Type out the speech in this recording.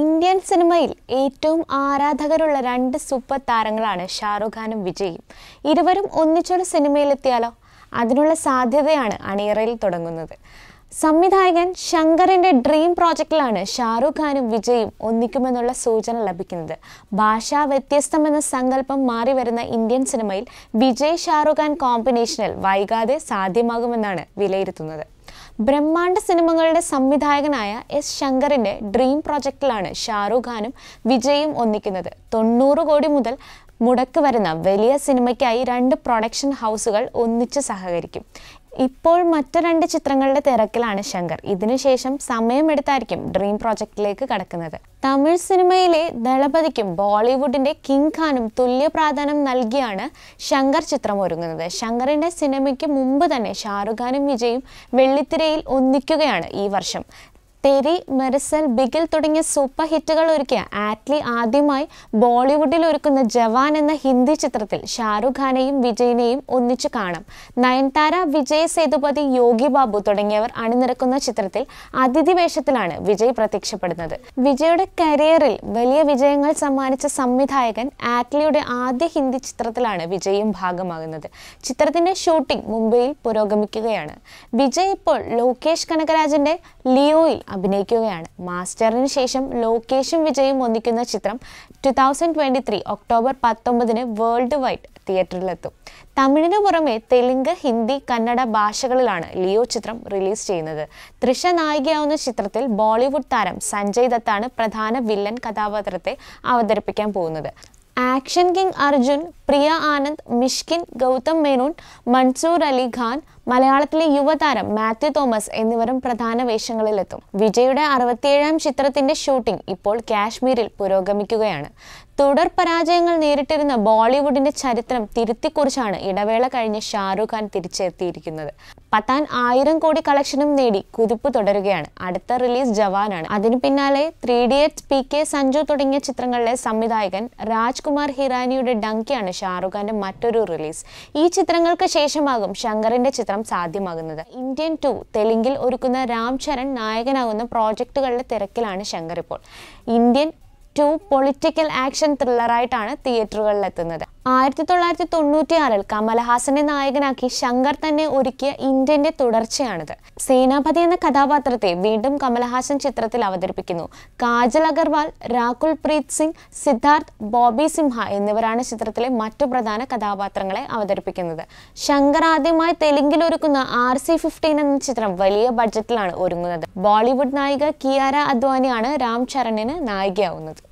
Indian സിനിമയിൽ ഏറ്റവും ആരാധകരുള്ള രണ്ട് സൂപ്പർ താരങ്ങളാണ് ഷാറുഖ് ഖാനും വിജയും ഇരുവരും ഒന്നിച്ചൊരു സിനിമയിലെത്തിയാലോ അതിനുള്ള സാധ്യതയാണ് അണിയറയിൽ തുടങ്ങുന്നത് സംവിധായകൻ ശങ്കറിന്റെ ഡ്രീം പ്രോജക്റ്റിലാണ് ഷാറുഖ് ഖാനും വിജയും ഒന്നിക്കുമെന്നുള്ള സൂചന ലഭിക്കുന്നത് ഭാഷാ വ്യത്യസ്തമെന്ന സങ്കല്പം മാറി വരുന്ന ഇന്ത്യൻ സിനിമയിൽ വിജയ് ഷാറുഖ് ഖാൻ കോമ്പിനേഷനിൽ വൈകാതെ സാധ്യമാകുമെന്നാണ് വിലയിരുത്തുന്നത് ബ്രഹ്മാണ്ഡ സിനിമകളുടെ സംവിധായകനായ എസ് ശങ്കറിന്റെ ഡ്രീം പ്രോജക്റ്റിലാണ് ഷാറുഖ് ഖാനും വിജയും ഒന്നിക്കുന്നത് തൊണ്ണൂറ് കോടി മുതൽ മുടക്ക് വരുന്ന വലിയ സിനിമയ്ക്കായി രണ്ട് പ്രൊഡക്ഷൻ ഹൗസുകൾ ഒന്നിച്ച് സഹകരിക്കും ഇപ്പോൾ മറ്റു രണ്ട് ചിത്രങ്ങളുടെ തിരക്കിലാണ് ശങ്കർ ഇതിനുശേഷം സമയമെടുത്തായിരിക്കും ഡ്രീം പ്രോജക്റ്റിലേക്ക് കടക്കുന്നത് തമിഴ് സിനിമയിലെ ദളപതിക്കും ബോളിവുഡിന്റെ കിങ് ഖാനും തുല്യ പ്രാധാന്യം നൽകിയാണ് ശങ്കർ ചിത്രം ഒരുങ്ങുന്നത് ശങ്കറിന്റെ സിനിമയ്ക്ക് മുമ്പ് തന്നെ ഷാറുഖാനും വിജയും വെള്ളിത്തിരയിൽ ഒന്നിക്കുകയാണ് ഈ വർഷം തെരി മെറിസൽ ബിഗിൽ തുടങ്ങിയ സൂപ്പർ ഹിറ്റുകൾ ഒരുക്കിയ ആറ്റ്ലി ആദ്യമായി ബോളിവുഡിൽ ഒരുക്കുന്ന ജവാൻ എന്ന ഹിന്ദി ചിത്രത്തിൽ ഷാറുഖ് ഖാനെയും വിജയിനെയും ഒന്നിച്ചു കാണാം നയൻതാര വിജയ് സേതുപതി യോഗി ബാബു തുടങ്ങിയവർ അണിനിരക്കുന്ന ചിത്രത്തിൽ അതിഥി വേഷത്തിലാണ് വിജയ് പ്രത്യക്ഷപ്പെടുന്നത് വിജയുടെ കരിയറിൽ വലിയ വിജയങ്ങൾ സമ്മാനിച്ച സംവിധായകൻ ആറ്റ്ലിയുടെ ആദ്യ ഹിന്ദി ചിത്രത്തിലാണ് വിജയും ഭാഗമാകുന്നത് ചിത്രത്തിന്റെ ഷൂട്ടിംഗ് മുംബൈയിൽ പുരോഗമിക്കുകയാണ് വിജയ് ഇപ്പോൾ ലോകേഷ് കനകരാജിന്റെ ലിയോയിൽ അഭിനയിക്കുകയാണ് മാസ്റ്ററിന് ശേഷം ലോകേഷും വിജയും ഒന്നിക്കുന്ന ചിത്രം two thousand twenty three October പത്തൊമ്പതിന് വേൾഡ് വൈഡ് തിയേറ്ററിലെത്തും തമിഴിന് പുറമെ തെലുങ്ക് ഹിന്ദി കന്നഡ ഭാഷകളിലാണ് ലിയോ ചിത്രം റിലീസ് ചെയ്യുന്നത് തൃശ നായികയാവുന്ന ചിത്രത്തിൽ ബോളിവുഡ് താരം സഞ്ജയ് ദത്താണ് പ്രധാന വില്ലൻ കഥാപാത്രത്തെ അവതരിപ്പിക്കാൻ പോകുന്നത് ആക്ഷൻ കിങ് അർജുൻ പ്രിയ ആനന്ദ് മിഷ്കിൻ ഗൗതം മേനോൻ മൻസൂർ അലി ഖാൻ മലയാളത്തിലെ യുവതാരം മാത്യു തോമസ് എന്നിവരും പ്രധാന വേഷങ്ങളിലെത്തും വിജയുടെ അറുപത്തിയേഴാം ചിത്രത്തിന്റെ ഷൂട്ടിംഗ് ഇപ്പോൾ കാശ്മീരിൽ പുരോഗമിക്കുകയാണ് തുടർ പരാജയങ്ങൾ നേരിട്ടിരുന്ന ബോളിവുഡിന്റെ ചരിത്രം തിരുത്തിക്കുറിച്ചാണ് ഇടവേള കഴിഞ്ഞ് ഷാറുഖ് ഖാൻ തിരിച്ചെത്തിയിരിക്കുന്നത് പത്താൻ ആയിരം കോടി കളക്ഷനും നേടി കുതിപ്പ് തുടരുകയാണ് അടുത്ത റിലീസ് ജവാനാണ് അതിനു പിന്നാലെ three D H P K Sanju തുടങ്ങിയ ചിത്രങ്ങളിലെ സംവിധായകൻ രാജ്കുമാർ ഹിറാനിയുടെ ഡങ്കിയാണ് ഷാറുഖാന്റെ മറ്റൊരു റിലീസ് ഈ ചിത്രങ്ങൾക്ക് ശേഷമാകും ശങ്കറിന്റെ ചിത്രം സാധ്യമാകുന്നത് ഇന്ത്യൻ ടു തെലുങ്കിൽ ഒരുക്കുന്ന രാം ചരൺ നായകനാകുന്ന പ്രോജക്റ്റുകളുടെ തിരക്കിലാണ് ശങ്കർ ഇപ്പോൾ ഇന്ത്യൻ ടു പൊളിറ്റിക്കൽ ആക്ഷൻ ത്രില്ലറായിട്ടാണ് തിയേറ്ററുകളിലെത്തുന്നത് ആയിരത്തി തൊള്ളായിരത്തി തൊണ്ണൂറ്റിയാറിൽ കമലഹാസനെ നായകനാക്കി ശങ്കർ തന്നെ ഒരുക്കിയ ഇന്ത്യന്റെ തുടർച്ചയാണിത് സേനാപതി എന്ന കഥാപാത്രത്തെ വീണ്ടും കമലഹാസൻ ചിത്രത്തിൽ അവതരിപ്പിക്കുന്നു കാജൽ അഗർവാൾ രാകുൽ പ്രീത് സിംഗ് സിദ്ധാർത്ഥ് ബോബി സിംഹ എന്നിവരാണ് ചിത്രത്തിലെ മറ്റു പ്രധാന കഥാപാത്രങ്ങളെ അവതരിപ്പിക്കുന്നത് ശങ്കർ ആദ്യമായി തെലുങ്കിൽ ഒരുക്കുന്ന ആർ സി ഫിഫ്റ്റീൻ എന്ന ചിത്രം വലിയ ബഡ്ജറ്റിലാണ് ഒരുങ്ങുന്നത് ബോളിവുഡ് നായിക കിയാര അദ്വാനിയാണ് രാം ചരണിന് നായികയാവുന്നത്